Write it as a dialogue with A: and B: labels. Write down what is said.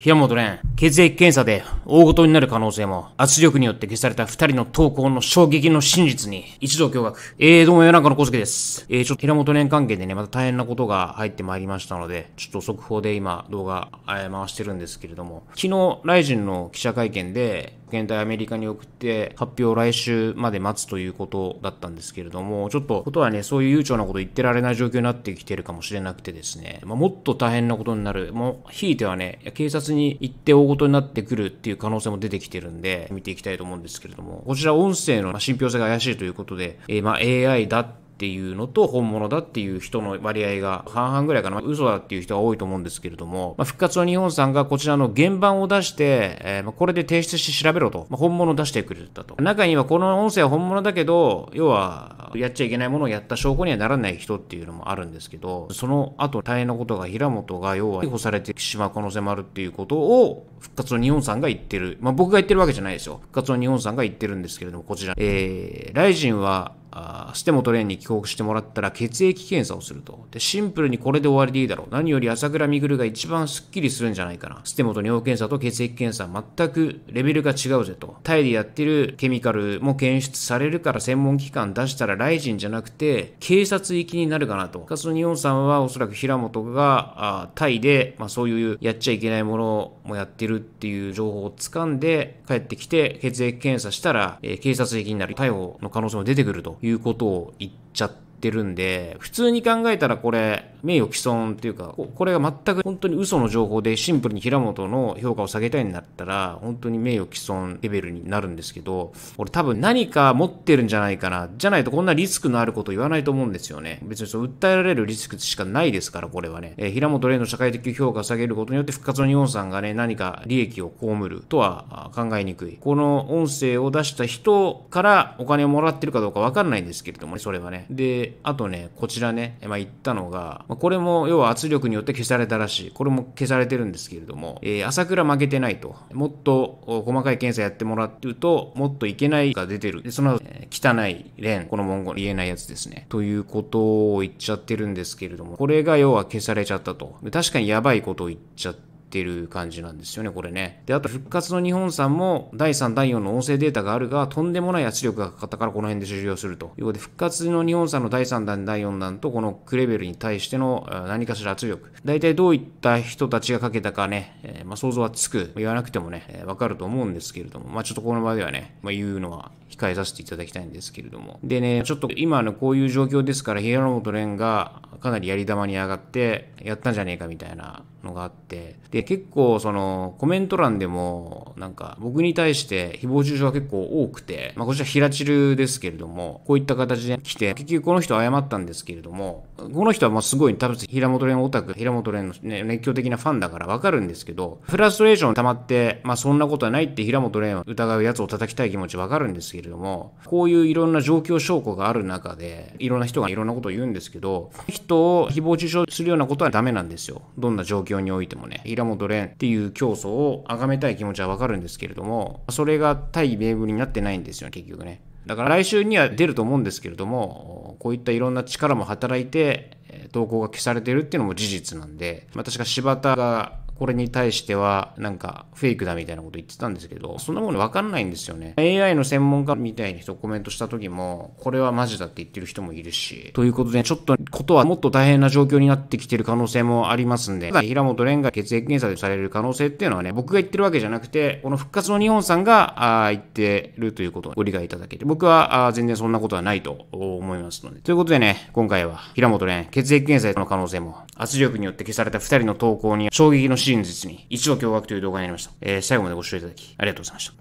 A: 平本蓮、血液検査で大事になる可能性も、圧力によって消された二人の投稿の衝撃の真実に一同驚愕。えー、どうも夜中の小介です。えー、ちょっと平本蓮関係でね、また大変なことが入ってまいりましたので、ちょっと速報で今動画、えー、回してるんですけれども、昨日、ライジンの記者会見で、現代アメリカに送って発表を来週まで待つということだったんですけれども、ちょっとことはね、そういう悠長なこと言ってられない状況になってきてるかもしれなくてですね、まあ、もっと大変なことになる、もう、ひいてはね、警察に行って大事になってくるっていう可能性も出てきてるんで、見ていきたいと思うんですけれども、こちら音声の信憑性が怪しいということで、えー、まあ AI だってっていうのと本物だっていう人の割合が半々ぐらいかな嘘だっていう人が多いと思うんですけれども、まあ、復活の日本さんがこちらの原版を出して、えー、まあこれで提出して調べろと、まあ、本物を出してくれたと中にはこの音声は本物だけど要はやっちゃいけないものをやった証拠にはならない人っていうのもあるんですけどその後大変なことが平本が要は逮捕されてしまう可能性もあるっていうことを復活の日本さんが言ってるまあ僕が言ってるわけじゃないですよ復活の日本さんが言ってるんですけれどもこちらえー、ライジンはあステモトレーンに帰国してもらったら血液検査をすると。で、シンプルにこれで終わりでいいだろう。何より朝倉未来が一番スッキリするんじゃないかな。ステモと尿検査と血液検査全くレベルが違うぜと。タイでやってるケミカルも検出されるから専門機関出したらライジンじゃなくて警察行きになるかなと。かつ日本さんはおそらく平本があタイで、まあ、そういうやっちゃいけないものもやってるっていう情報を掴んで帰ってきて血液検査したら、えー、警察行きになる逮捕の可能性も出てくると。いうことを言ってちゃってるんで、普通に考えたらこれ、名誉毀損っていうか、これが全く本当に嘘の情報でシンプルに平本の評価を下げたいんだったら、本当に名誉毀損レベルになるんですけど、俺多分何か持ってるんじゃないかな。じゃないとこんなリスクのあること言わないと思うんですよね。別にそう訴えられるリスクしかないですから、これはね。えー、平本例の社会的評価を下げることによって、復活の日本さんがね、何か利益を被るとは考えにくい。この音声を出した人からお金をもらってるかどうかわかんないんですけれどもね、それはね。で、あとね、こちらね、まあ、言ったのが、まあ、これも要は圧力によって消されたらしい。これも消されてるんですけれども、えー、朝倉負けてないと。もっと細かい検査やってもらってると、もっといけないが出てる。で、その、えー、汚い連、この文言言えないやつですね。ということを言っちゃってるんですけれども、これが要は消されちゃったと。確かにやばいことを言っちゃって、ってる感じなんですよね、これね。で、あと復活の日本さんも、第3、第4の音声データがあるが、とんでもない圧力がかかったからこの辺で終了すると。いうことで、復活の日本さんの第3弾、第4弾と、このクレベルに対しての何かしら圧力。大体どういった人たちがかけたかね、えー、まあ、想像はつく。言わなくてもね、えー、わかると思うんですけれども、まあ、ちょっとこの場ではね、まあ、言うのは控えさせていただきたいんですけれども。でね、ちょっと今のこういう状況ですから、平本蓮がかなりやり玉に上がって、やったんじゃねえかみたいなのがあって、で、結構そのコメント欄でも、なんか僕に対して誹謗中傷が結構多くて、まあこちら平チルですけれども、こういった形で来て、結局この人謝ったんですけれども、この人はもうすごい、多分平本蓮オタク、平本蓮の、ね、熱狂的なファンだからわかるんですけど、フラストレーション溜まって、まあそんなことはないって平本蓮を疑うやつを叩きたい気持ちわかるんですけれども、こういういろんな状況証拠がある中で、いろんな人がいろんなことを言うんですけど、人を誹謗中傷するようなことはダメなんですよ。どんな状況においてもね。平本蓮っていう競争を崇めたい気持ちはわかるんですけれども、それが対名分になってないんですよ、結局ね。だから来週には出ると思うんですけれども、こういったいろんな力も働いて、投稿が消されているっていうのも事実なんで、まあ、確か柴田がこれに対してはなんかフェイクだみたいなこと言ってたんですけど、そんなものわかんないんですよね。AI の専門家みたいに人コメントした時も、これはマジだって言ってる人もいるし、ということで、ちょっとことはもっと大変な状況になってきてる可能性もありますんで、平本蓮が血液検査でされる可能性っていうのはね、僕が言ってるわけじゃなくて、この復活の日本さんがあ言ってるということをご理解いただけて、僕はあ全然そんなことはないと思いますので。ということでね、今回は平本蓮、血液検査の可能性も、圧力によって消された2人の投稿に衝撃の真真実に一度驚愕という動画になりました。えー、最後までご視聴いただきありがとうございました。